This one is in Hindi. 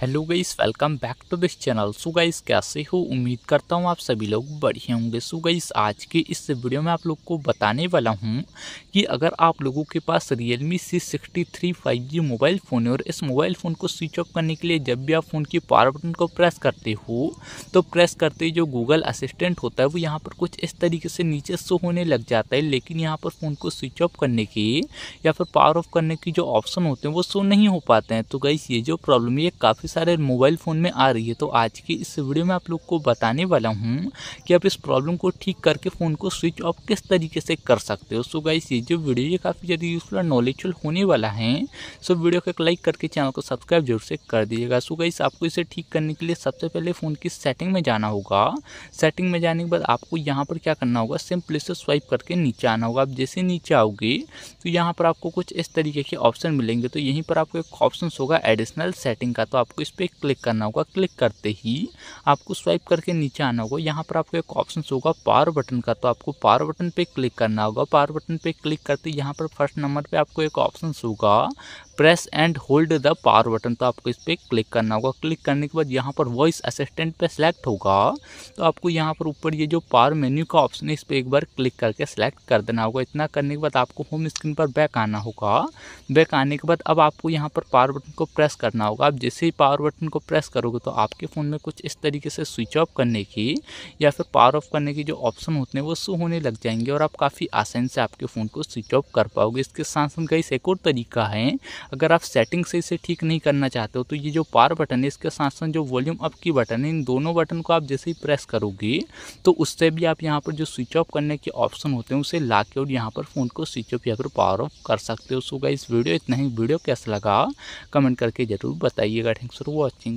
hello guys welcome back to this channel so guys कैसे हो उम्मीद करता हूँ आप सभी लोग बढ़िया होंगे सो गाइस आज के इस वीडियो में आप लोग को बताने वाला हूँ कि अगर आप लोगों के पास Realme C sixty three five G mobile phone है और इस मोबाइल फ़ोन को स्विच ऑफ करने के लिए जब भी आप फ़ोन की पावर बटन को प्रेस करते हो तो प्रेस करते ही जो गूगल असिस्टेंट होता है वो यहाँ पर कुछ इस तरीके से नीचे शो होने लग जाता है लेकिन यहाँ पर फ़ोन को स्विच ऑफ करने के या फिर पावर ऑफ करने की जो ऑप्शन होते हैं वो शो नहीं हो पाते हैं तो गाइस ये जो प्रॉब्लम है ये काफ़ी काफ़ी सारे मोबाइल फ़ोन में आ रही है तो आज की इस वीडियो में आप लोग को बताने वाला हूँ कि आप इस प्रॉब्लम को ठीक करके फ़ोन को स्विच ऑफ किस तरीके से कर सकते हो सो गाइस ये जो वीडियो ये काफ़ी ज़्यादा यूजफुल और नॉलेजफुल होने वाला है सो वीडियो को एक लाइक करके चैनल को सब्सक्राइब जरूर से कर दीजिएगा सो गाइस आपको इसे ठीक करने के लिए सबसे पहले फ़ोन की सेटिंग में जाना होगा सेटिंग में जाने के बाद आपको यहाँ पर क्या करना होगा सिंपली से स्वाइप करके नीचे आना होगा आप जैसे नीचे आओगे तो यहाँ पर आपको कुछ इस तरीके के ऑप्शन मिलेंगे तो यहीं पर आपको एक ऑप्शन होगा एडिशनल सेटिंग का तो आपको आपको इस पर क्लिक करना होगा क्लिक करते ही आपको स्वाइप करके नीचे आना होगा यहाँ पर आपको एक ऑप्शन होगा पावर बटन का तो आपको पावर बटन पर क्लिक करना होगा पावर बटन पर क्लिक करते यहाँ पर फर्स्ट नंबर पर आपको एक ऑप्शन होगा press and hold the power button तो आपको इस पर क्लिक करना होगा क्लिक करने के बाद यहाँ पर वॉइस असिस्टेंट पे सेलेक्ट होगा तो आपको यहाँ पर ऊपर ये जो पावर मेन्यू का ऑप्शन है इस पर एक बार क्लिक करके सेलेक्ट कर देना होगा इतना करने के बाद आपको होम स्क्रीन पर बैक आना होगा बैक आने के बाद अब आपको यहाँ पर पावर बटन को प्रेस करना होगा आप जैसे ही पावर बटन को प्रेस करोगे तो आपके फ़ोन में कुछ इस तरीके से स्विच ऑफ करने की या फिर पावर ऑफ करने की जो ऑप्शन होते हैं वो शो होने लग जाएंगे और आप काफ़ी आसानी से आपके फ़ोन को स्विच ऑफ कर पाओगे इसके साथ साथ कई एक और तरीका है अगर आप सेटिंग से इसे ठीक नहीं करना चाहते हो तो ये जो पावर बटन है इसके साथ साथ जो वॉल्यूम अप की बटन है इन दोनों बटन को आप जैसे ही प्रेस करोगे तो उससे भी आप यहाँ पर जो स्विच ऑफ करने के ऑप्शन होते हैं उसे ला के और यहाँ पर फ़ोन को स्विच ऑफ या फिर पावर ऑफ कर सकते हो सो इस वीडियो इतना ही वीडियो कैसा लगा कमेंट करके ज़रूर बताइएगा थैंक्स फॉर वॉचिंग